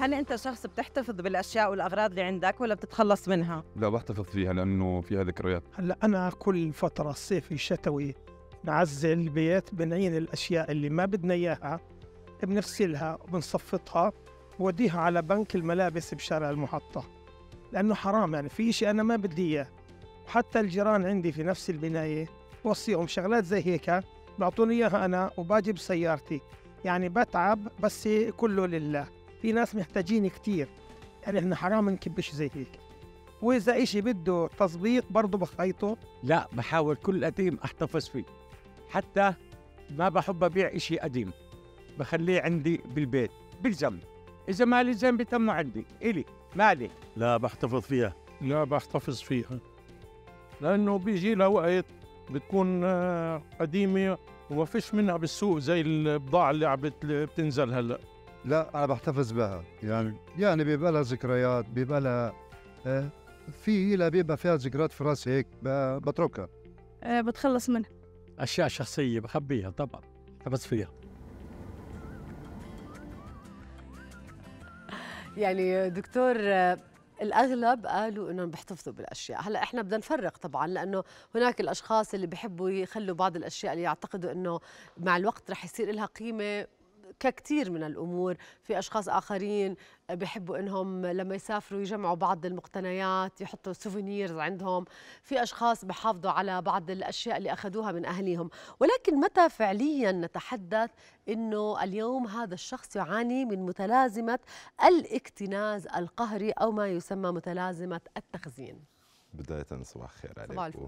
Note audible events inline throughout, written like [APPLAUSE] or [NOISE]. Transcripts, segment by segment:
هل انت شخص بتحتفظ بالاشياء والاغراض اللي عندك ولا بتتخلص منها لا بحتفظ فيها لانه فيها ذكريات هلا انا كل فتره صيفي الشتوي نعزل البيت بنعين الاشياء اللي ما بدنا اياها بنغسلها وبنصفطها بوديها على بنك الملابس بشارع المحطه لانه حرام يعني في شيء انا ما بدي اياه وحتى الجيران عندي في نفس البنايه بوصيهم شغلات زي هيك بعطوني اياها انا وباجي بسيارتي يعني بتعب بس كله لله في ناس محتاجين كتير يعني احنا حرام نكبش زي هيك واذا إشي بده تظبيط برضه بخيطه لا بحاول كل قديم احتفظ فيه حتى ما بحب ابيع إشي قديم بخليه عندي بالبيت بلزم اذا ما لي ذنب تم عندي الي مالي لا بحتفظ فيها لا بحتفظ فيها لانه بيجي لها وقت بتكون آه، قديمه وما فيش منها بالسوق زي البضاعه اللي عم بتنزل هلا لا انا بحتفظ بها يعني يعني بيبقى لها ذكريات بيبقى لها آه، في لا بيبقى فيها ذكريات في راسي هيك بتركها آه، بتخلص منها اشياء شخصيه بخبيها طبعا بحتفظ فيها يعني دكتور آه، الاغلب قالوا انهم بيحتفظوا بالاشياء هلا احنا بدنا نفرق طبعا لانه هناك الاشخاص اللي بحبوا يخلوا بعض الاشياء اللي يعتقدوا انه مع الوقت رح يصير لها قيمه ككثير من الامور في اشخاص اخرين بحبوا انهم لما يسافروا يجمعوا بعض المقتنيات يحطوا سوفينيرز عندهم في اشخاص بحافظوا على بعض الاشياء اللي اخذوها من اهليهم ولكن متى فعليا نتحدث انه اليوم هذا الشخص يعاني من متلازمه الاكتناز القهري او ما يسمى متلازمه التخزين بدايه صباح الخير عليكم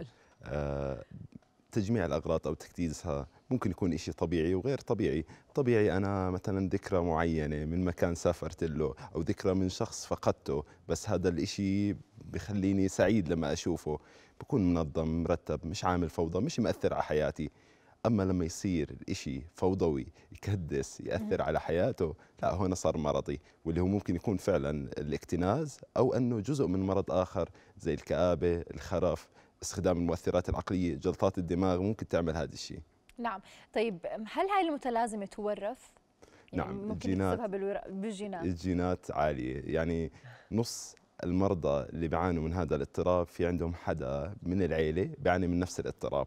تجميع الاغراض او تكديسها ممكن يكون شيء طبيعي وغير طبيعي طبيعي انا مثلا ذكرى معينه من مكان سافرت له او ذكرى من شخص فقدته بس هذا الإشي بخليني سعيد لما اشوفه بكون منظم مرتب مش عامل فوضى مش مأثر على حياتي اما لما يصير الإشي فوضوي يكدس ياثر على حياته لا هون صار مرضي واللي هو ممكن يكون فعلا الاكتناز او انه جزء من مرض اخر زي الكابه الخرف استخدام المؤثرات العقليه جلطات الدماغ ممكن تعمل هذا الشيء نعم طيب هل هاي المتلازمه تورث يعني نعم ممكن الجينات بالجينات الجينات عاليه يعني نص المرضى اللي بيعانوا من هذا الاضطراب في عندهم حدا من العيله بيعاني من نفس الاضطراب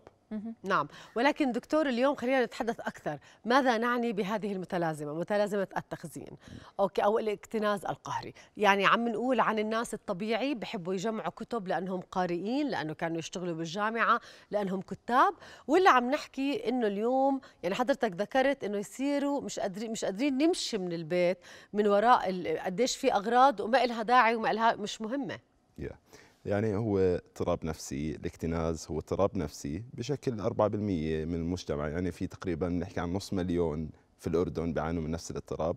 نعم ولكن دكتور اليوم خلينا نتحدث أكثر ماذا نعني بهذه المتلازمة متلازمة التخزين أوكي أو الاكتناز القهري يعني عم نقول عن الناس الطبيعي بحبوا يجمعوا كتب لأنهم قارئين لأنه كانوا يشتغلوا بالجامعة لأنهم كتاب ولا عم نحكي إنه اليوم يعني حضرتك ذكرت إنه يصيروا مش قادرين مش قادرين نمشي من البيت من وراء قديش في أغراض وما إلها داعي وما إلها مش مهمة yeah. يعني هو اضطراب نفسي الاكتناز هو اضطراب نفسي بشكل 4% من المجتمع يعني في تقريبا بنحكي عن نص مليون في الأردن بيعانوا من نفس الاضطراب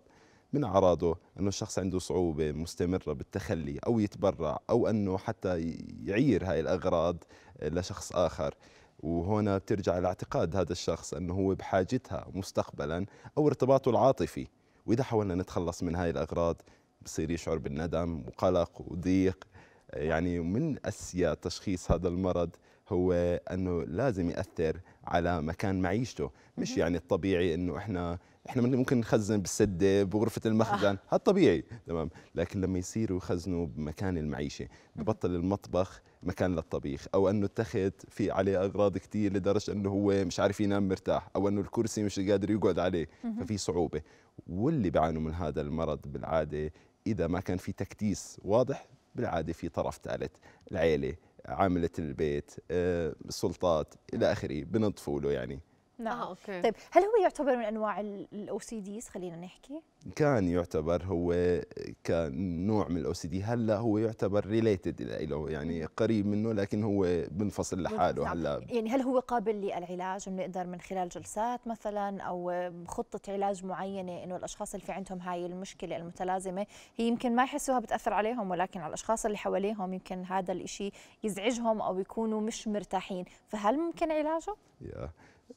من أعراضه أنه الشخص عنده صعوبة مستمرة بالتخلي أو يتبرع أو أنه حتى يعير هاي الأغراض لشخص آخر وهنا بترجع لاعتقاد هذا الشخص أنه هو بحاجتها مستقبلا أو ارتباطه العاطفي وإذا حاولنا نتخلص من هاي الأغراض بصير يشعر بالندم وقلق وضيق يعني من أسيا تشخيص هذا المرض هو انه لازم ياثر على مكان معيشته مش يعني الطبيعي انه احنا احنا ممكن نخزن بالسده بغرفه آه. المخزن هذا طبيعي تمام لكن لما يصيروا يخزنوا بمكان المعيشه ببطل المطبخ مكان للطبيخ او انه التخت في عليه اغراض كثير لدرجه انه هو مش عارف ينام مرتاح او انه الكرسي مش قادر يقعد عليه ففي صعوبه واللي بيعانوا من هذا المرض بالعاده اذا ما كان في تكتيس واضح بالعاده في طرف ثالث العيله عامله البيت آه، السلطات الى اخره بنطفوا له يعني نعم آه، أوكي. طيب هل هو يعتبر من انواع الاو سي ديز خلينا نحكي كان يعتبر هو كنوع من الاو سي دي هلا هو يعتبر ريليتد له يعني قريب منه لكن هو بنفصل لحاله نعم. هلا يعني هل هو قابل للعلاج بنقدر من خلال جلسات مثلا او خطه علاج معينه انه الاشخاص اللي في عندهم هاي المشكله المتلازمه هي يمكن ما يحسوها بتاثر عليهم ولكن على الاشخاص اللي حواليهم يمكن هذا الشيء يزعجهم او يكونوا مش مرتاحين فهل ممكن علاجه yeah.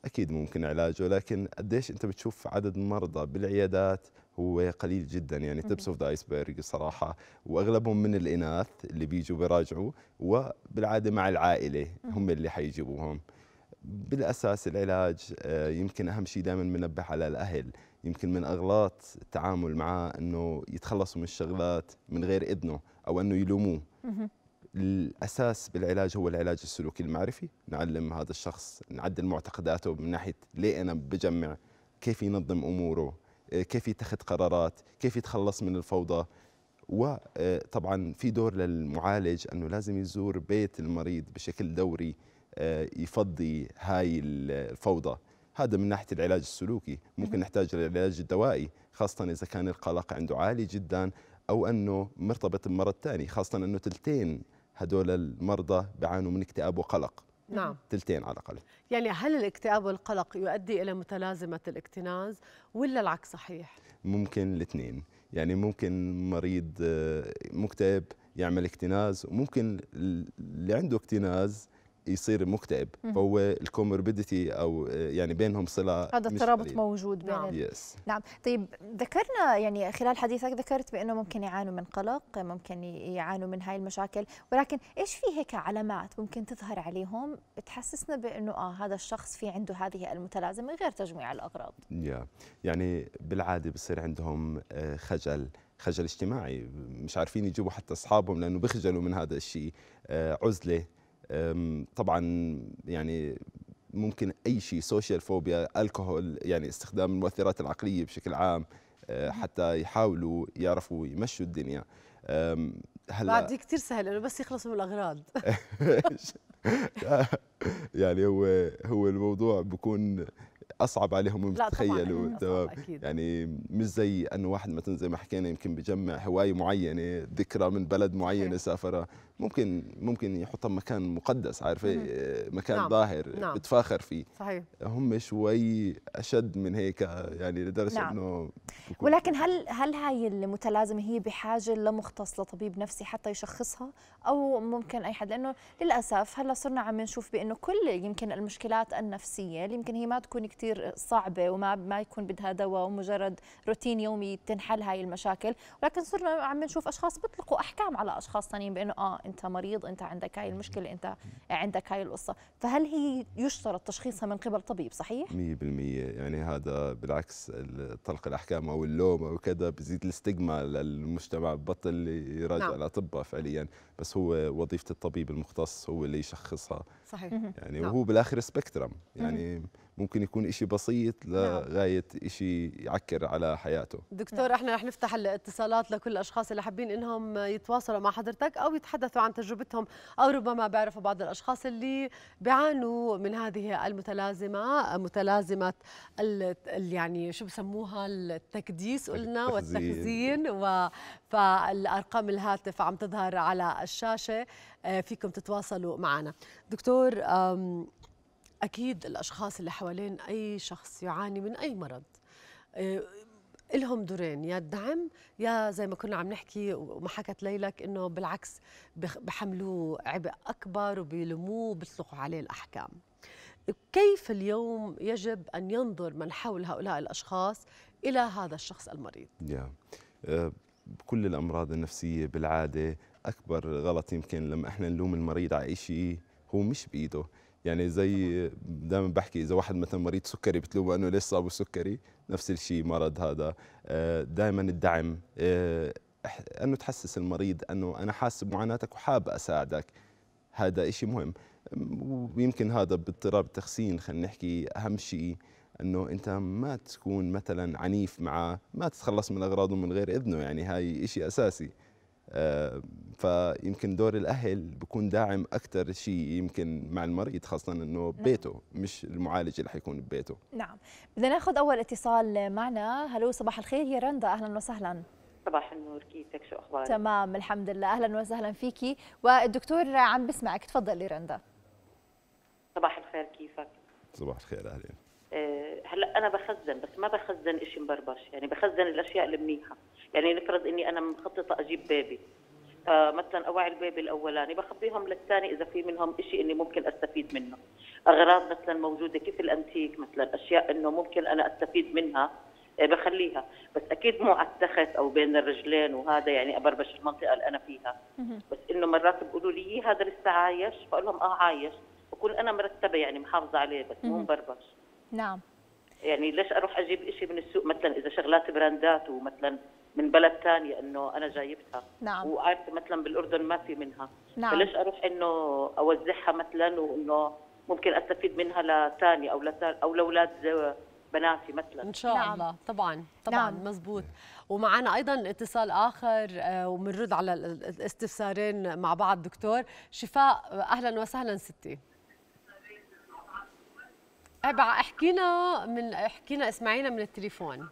اكيد ممكن علاجه لكن قديش انت بتشوف عدد المرضى بالعيادات هو قليل جدا يعني تبس اوف ذا ايسبرغ صراحه واغلبهم من الاناث اللي بيجوا بيراجعوا وبالعاده مع العائله هم اللي حيجيبوهم بالاساس العلاج آه، يمكن اهم شيء دائما بنبه على الاهل يمكن من اغلاط التعامل معاه انه يتخلصوا من الشغلات من غير اذنه او انه يلوموه الاساس بالعلاج هو العلاج السلوكي المعرفي نعلم هذا الشخص نعدل معتقداته من ناحيه ليه انا بجمع كيف ينظم اموره آه، كيف يتخذ قرارات كيف يتخلص من الفوضى وطبعا آه، في دور للمعالج انه لازم يزور بيت المريض بشكل دوري آه، يفضي هاي الفوضى هذا من ناحيه العلاج السلوكي ممكن نحتاج للعلاج الدوائي خاصه اذا كان القلق عنده عالي جدا او انه مرتبط بمرض ثاني خاصه انه ثلثين هدول المرضى بيعانوا من اكتئاب وقلق نعم تلتين على الأقل يعني هل الاكتئاب والقلق يؤدي إلى متلازمة الاكتناز ولا العكس صحيح؟ ممكن الاثنين يعني ممكن مريض آه، مكتئب يعمل اكتناز وممكن اللي عنده اكتناز يصير مكتئب فهو الكوموربيديتي او آه، يعني بينهم صله هذا الترابط موجود بين نعم. يس. نعم طيب ذكرنا يعني خلال حديثك ذكرت بانه ممكن يعانوا من قلق ممكن يعانوا من هاي المشاكل ولكن ايش في هيك علامات ممكن تظهر عليهم تحسسنا بانه اه هذا الشخص في عنده هذه المتلازمه من غير تجميع الاغراض يا يعني بالعاده بصير عندهم آه، خجل خجل اجتماعي مش عارفين يجيبوا حتى اصحابهم لانه بيخجلوا من هذا الشيء آه، عزله طبعا يعني ممكن اي شيء سوشيال فوبيا الكحول يعني استخدام المؤثرات العقليه بشكل عام أه، حتى يحاولوا يعرفوا يمشوا الدنيا هلا بعد كثير سهل انه بس يخلصوا من الاغراض [LAUGHS] يعني هو هو الموضوع بكون اصعب عليهم من تخيلوا تمام يعني مش زي انه واحد مثلا زي ما حكينا يمكن بجمع هوايه معينه ذكرى من بلد معينه سافرها ممكن ممكن يحطها مكان مقدس عارفه إيه؟ مكان نعم. ظاهر نعم. بتفاخر فيه صحيح هم شوي اشد من هيك يعني لدرجه نعم. انه ولكن هل هل هاي المتلازمه هي بحاجه لمختص لطبيب نفسي حتى يشخصها او ممكن اي حد لانه للاسف هلا صرنا عم نشوف بانه كل يمكن المشكلات النفسيه اللي يمكن هي ما تكون كثير كثير صعبه وما ما يكون بدها دواء ومجرد روتين يومي تنحل هاي المشاكل ولكن صرنا عم نشوف اشخاص بيطلقوا احكام على اشخاص ثانيين بانه اه انت مريض انت عندك هاي المشكله انت عندك هاي القصه فهل هي يشترط تشخيصها من قبل طبيب صحيح 100% يعني هذا بالعكس طلق الاحكام او اللوم او كذا بزيد الاستجما للمجتمع ببطل يراجع الاطباء نعم. فعليا بس هو وظيفه الطبيب المختص هو اللي يشخصها صحيح يعني وهو نعم. بالاخر سبيكترم يعني ممكن يكون شيء بسيط لغايه شيء يعكر على حياته دكتور نعم. احنا رح نفتح الاتصالات لكل الاشخاص اللي حابين انهم يتواصلوا مع حضرتك او يتحدثوا عن تجربتهم او ربما بيعرفوا بعض الاشخاص اللي بيعانوا من هذه المتلازمه متلازمه يعني شو بسموها التكديس قلنا والتخزين و فالارقام الهاتف عم تظهر على الشاشه آه، فيكم تتواصلوا معنا دكتور اكيد الاشخاص اللي حوالين اي شخص يعاني من اي مرض آه، لهم دورين يا الدعم يا زي ما كنا عم نحكي وما حكت ليلك انه بالعكس بحملوه عبء اكبر وبيلموه وبيطلقوا عليه الاحكام كيف اليوم يجب ان ينظر من حول هؤلاء الاشخاص الى هذا الشخص المريض yeah. Uh... بكل الامراض النفسيه بالعاده اكبر غلط يمكن لما احنا نلوم المريض على شيء هو مش بايده يعني زي دائما بحكي اذا واحد مثلا مريض سكري بتلومه انه ليش صابه سكري نفس الشيء مرض هذا آه، دائما الدعم آه، انه تحسس المريض انه انا حاسس بمعاناتك وحاب اساعدك هذا شيء مهم ويمكن هذا باضطراب التخسين خلينا نحكي اهم شيء انه انت ما تكون مثلا عنيف معه ما تتخلص من اغراضه من غير اذنه يعني هاي شيء اساسي آه فيمكن دور الاهل بكون داعم اكثر شيء يمكن مع المريض خاصه انه نعم. بيته مش المعالج اللي حيكون ببيته نعم بدنا ناخذ اول اتصال معنا هلو صباح الخير يا رندا اهلا وسهلا صباح النور كيفك شو اخبارك تمام الحمد لله اهلا وسهلا فيكي والدكتور عم بسمعك تفضلي رندا صباح الخير كيفك صباح الخير اهلين آه، هلا انا بخزن بس ما بخزن شيء مبربش يعني بخزن الاشياء المنيحه يعني نفرض اني انا مخططه اجيب بيبي فمثلا اواعي البيبي الاولاني بخبيهم للثاني اذا في منهم شيء اني ممكن استفيد منه اغراض مثلا موجوده كيف الانتيك مثلا اشياء انه ممكن انا استفيد منها آه، بخليها بس اكيد مو على التخت او بين الرجلين وهذا يعني ابربش المنطقه اللي انا فيها بس انه مرات بيقولوا لي إيه، هذا لسه عايش بقول لهم اه عايش بكون انا مرتبه يعني محافظه عليه بس مو مبربش نعم يعني ليش اروح اجيب شيء من السوق مثلا اذا شغلات براندات ومثلا من بلد ثانيه انه انا جايبتها نعم وعارفه مثلا بالاردن ما في منها نعم فليش اروح انه اوزعها مثلا وانه ممكن استفيد منها لثاني او لثالث او لاولاد بناتي مثلا ان شاء نعم. الله طبعا طبعا نعم. مزبوط ومعنا ايضا اتصال اخر آه، وبنرد على الاستفسارين مع بعض دكتور شفاء اهلا وسهلا ستي ابع احكينا من احكينا اسمعينا من التليفون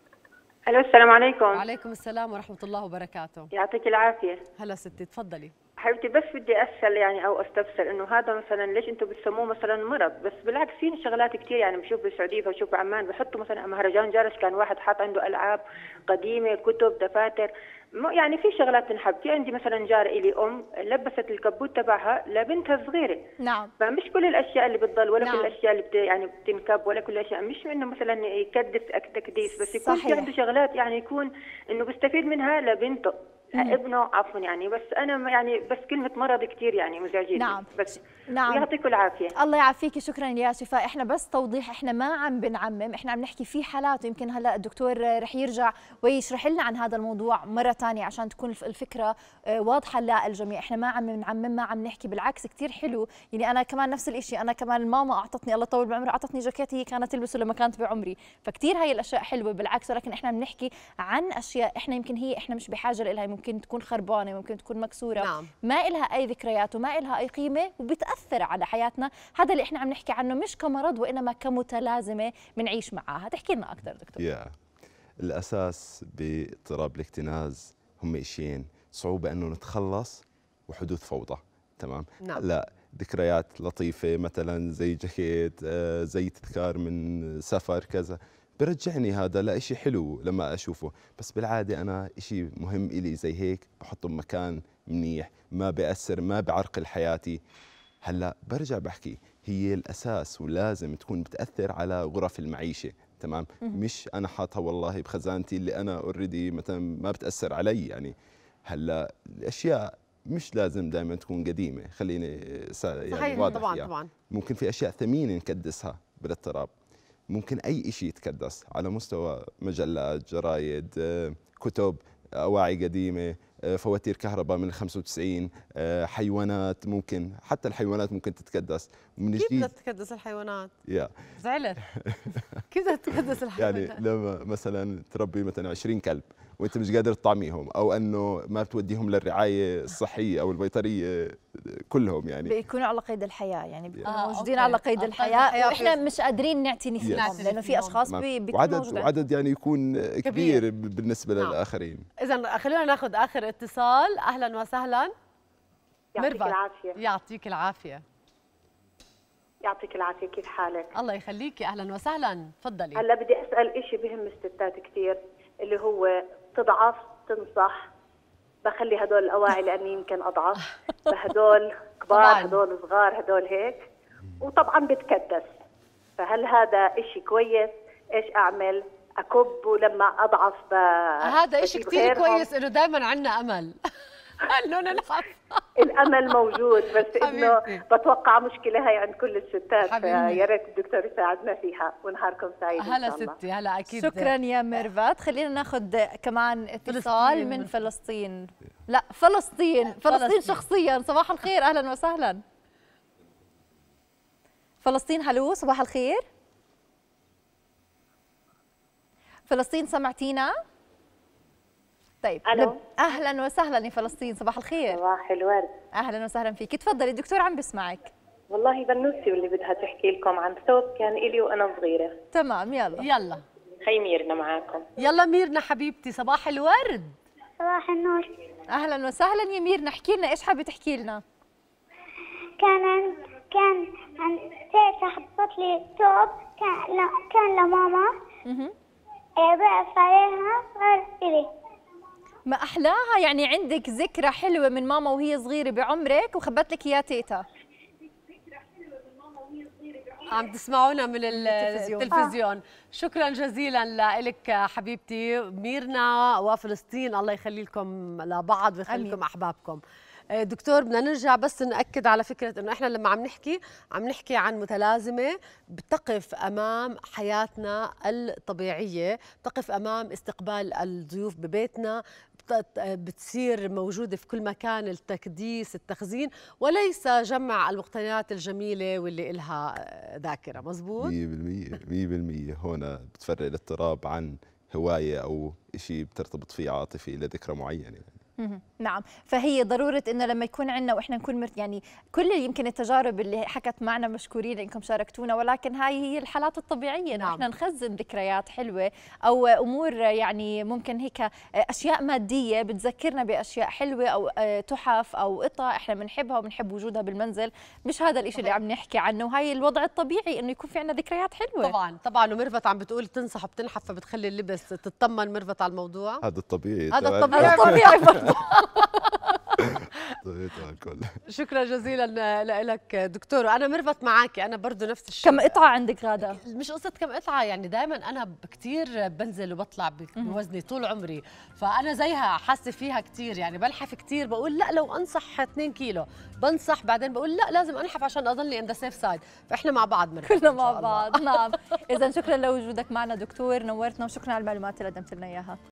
الو السلام عليكم وعليكم السلام ورحمه الله وبركاته يعطيك العافيه هلا ستي تفضلي حبيبتي بس بدي اسال يعني او استفسر انه هذا مثلا ليش انتم بتسموه مثلا مرض بس بالعكس في شغلات كثير يعني بشوف بالسعوديه بشوف بعمان بحطوا مثلا مهرجان جرس كان واحد حاط عنده العاب قديمه كتب دفاتر يعني في شغلات تنحب في عندي مثلا جار إلي أم لبست الكبوت تبعها لبنتها الصغيرة نعم فمش كل الأشياء اللي بتضل ولا نعم. كل الأشياء اللي بت يعني بتنكب ولا كل الأشياء مش إنه مثلا يكدس تكديس بس يكون صحيح. في عنده شغلات يعني يكون إنه بيستفيد منها لبنته ابنه عفوا يعني بس انا يعني بس كلمه مرض كثير يعني مزعجين نعم بس نعم يعطيكم العافيه الله يعافيك شكرا يا شفاء احنا بس توضيح احنا ما عم بنعمم احنا عم نحكي في حالات يمكن هلا الدكتور رح يرجع ويشرح لنا عن هذا الموضوع مره ثانيه عشان تكون الفكره آه، واضحه للجميع احنا ما عم بنعمم ما عم نحكي بالعكس كثير حلو يعني انا كمان نفس الشيء انا كمان ماما اعطتني الله طول بعمرها اعطتني جاكيت هي كانت تلبسه لما كانت بعمري فكثير هاي الاشياء حلوه بالعكس ولكن احنا بنحكي عن اشياء احنا يمكن هي احنا مش بحاجه لها ممكن تكون خربانه ممكن تكون مكسوره نعم. ما لها اي ذكريات وما لها اي قيمه وبتأثر بتاثر على حياتنا هذا اللي احنا عم نحكي عنه مش كمرض وانما كمتلازمه بنعيش معها تحكي لنا اكثر دكتور yeah. الاساس باضطراب الاكتناز هم شيئين صعوبه انه نتخلص وحدوث فوضى تمام نعم. لا ذكريات لطيفه مثلا زي جاكيت آه، زي تذكار من سفر كذا برجعني هذا لإشي حلو لما أشوفه بس بالعادة أنا إشي مهم إلي زي هيك بحطه بمكان منيح ما بأثر ما بعرقل حياتي هلا برجع بحكي هي الاساس ولازم تكون بتاثر على غرف المعيشه تمام مش انا حاطها والله بخزانتي اللي انا اوريدي مثلا ما بتاثر علي يعني هلا الاشياء مش لازم دائما تكون قديمه خليني يعني صحيح واضح طبعا يعني. طبعا ممكن في اشياء ثمينه نكدسها بالاضطراب ممكن اي شيء يتكدس على مستوى مجلات جرايد آه، كتب آه، اواعي قديمه آه، فواتير كهرباء من 95 آه، حيوانات ممكن حتى الحيوانات ممكن تتكدس من جديد كيف بدها تتكدس الحيوانات؟ يا زعلت [LAUGHS] كيف بدها تتكدس يعني الحيوانات؟ يعني لما مثلا تربي مثلا 20 كلب وانت مش قادر تطعميهم او انه ما بتوديهم للرعايه الصحيه او البيطريه كلهم يعني بيكونوا على قيد الحياه يعني بيكونوا آه موجودين على قيد الحياه واحنا مش قادرين نعتني فيهم لانه في اشخاص بيكونوا وعدد وعدد يعني يكون كبير, كبير بالنسبه نعم. للاخرين اذا خلونا ناخذ اخر اتصال اهلا وسهلا يعطيك العافيه يعطيك العافيه يعطيك العافيه كيف حالك الله يخليكي اهلا وسهلا تفضلي هلا بدي اسال شيء بهم الستات كثير اللي هو تضعف تنصح بخلي هدول الاواعي لاني يمكن اضعف فهدول كبار هدول صغار هدول هيك وطبعا بتكدس فهل هذا إشي كويس ايش اعمل اكب ولما اضعف هذا إشي كثير كويس انه دائما عندنا امل [LAUGHS] اللون الحمراء الامل موجود بس انه بتوقع مشكله هي عند كل الستات يا ريت الدكتور يساعدنا فيها ونهاركم سعيد هلا ستي هلا اكيد شكرا يا ميرفت خلينا ناخذ كمان اتصال من فلسطين لا فلسطين فلسطين شخصيا صباح الخير اهلا وسهلا فلسطين هلو صباح الخير فلسطين سمعتينا؟ طيب ألو. اهلا وسهلا يا فلسطين صباح الخير صباح الورد اهلا وسهلا فيك تفضلي الدكتور عم بسمعك والله بنوسي واللي بدها تحكي لكم عن صوت كان إلي وأنا صغيرة تمام يلا يلا هي ميرنا معاكم يلا ميرنا حبيبتي صباح الورد صباح النور أهلا وسهلا يا ميرنا احكي لنا إيش حابة تحكي لنا كان عن... كان عن تيتا حطت لي ثوب كان ل... كان لماما بعرف عليها صار إلي ما احلاها يعني عندك ذكرى حلوه من ماما وهي صغيره بعمرك وخبت لك اياها تيتا عم تسمعونا من التلفزيون آه. شكرا جزيلا لك حبيبتي ميرنا وفلسطين الله يخلي لكم لبعض ويخلي لكم احبابكم آه، دكتور بدنا نرجع بس ناكد على فكره انه احنا لما عم نحكي عم نحكي عن متلازمه بتقف امام حياتنا الطبيعيه بتقف امام استقبال الضيوف ببيتنا آه، بتصير موجودة في كل مكان التكديس التخزين وليس جمع المقتنيات الجميلة واللي إلها آه، ذاكرة مزبوط؟ 100% 100% هون بتفرق الاضطراب عن هواية أو شيء بترتبط فيه عاطفي لذكرى معينة نعم فهي ضروره انه لما يكون عندنا واحنا نكون مرت يعني كل يمكن التجارب اللي حكت معنا مشكورين انكم شاركتونا ولكن هاي هي الحالات الطبيعيه نعم. احنا نخزن ذكريات حلوه او امور يعني ممكن هيك اشياء ماديه بتذكرنا باشياء حلوه او آه، تحف او قطع احنا بنحبها وبنحب وجودها بالمنزل مش هذا الإشي اللي عم نحكي عنه وهي الوضع الطبيعي انه يكون في عندنا ذكريات حلوه طبعا طبعا ومرفت عم بتقول تنصح بتنحف فبتخلي اللبس تطمن مرفت على الموضوع هذا الطبيعي هذا الطبيعي, الطبيعي [LAUGHS] طيب، شكرا جزيلا لك دكتور وانا مربط معك انا برضه نفس الشيء كم قطعه عندك غاده مش قصه كم قطعه يعني دائما انا كثير بنزل وبطلع بوزني طول عمري فانا زيها حاسه فيها كثير يعني بلحف كثير بقول لا لو انصح 2 كيلو بنصح بعدين بقول لا لازم انحف عشان اضلني ان ذا سيف سايد فاحنا مع بعض مرة كلنا مع بعض نعم [LAUGHS] اذا شكرا لوجودك معنا دكتور نورتنا وشكرا على المعلومات اللي قدمت لنا اياها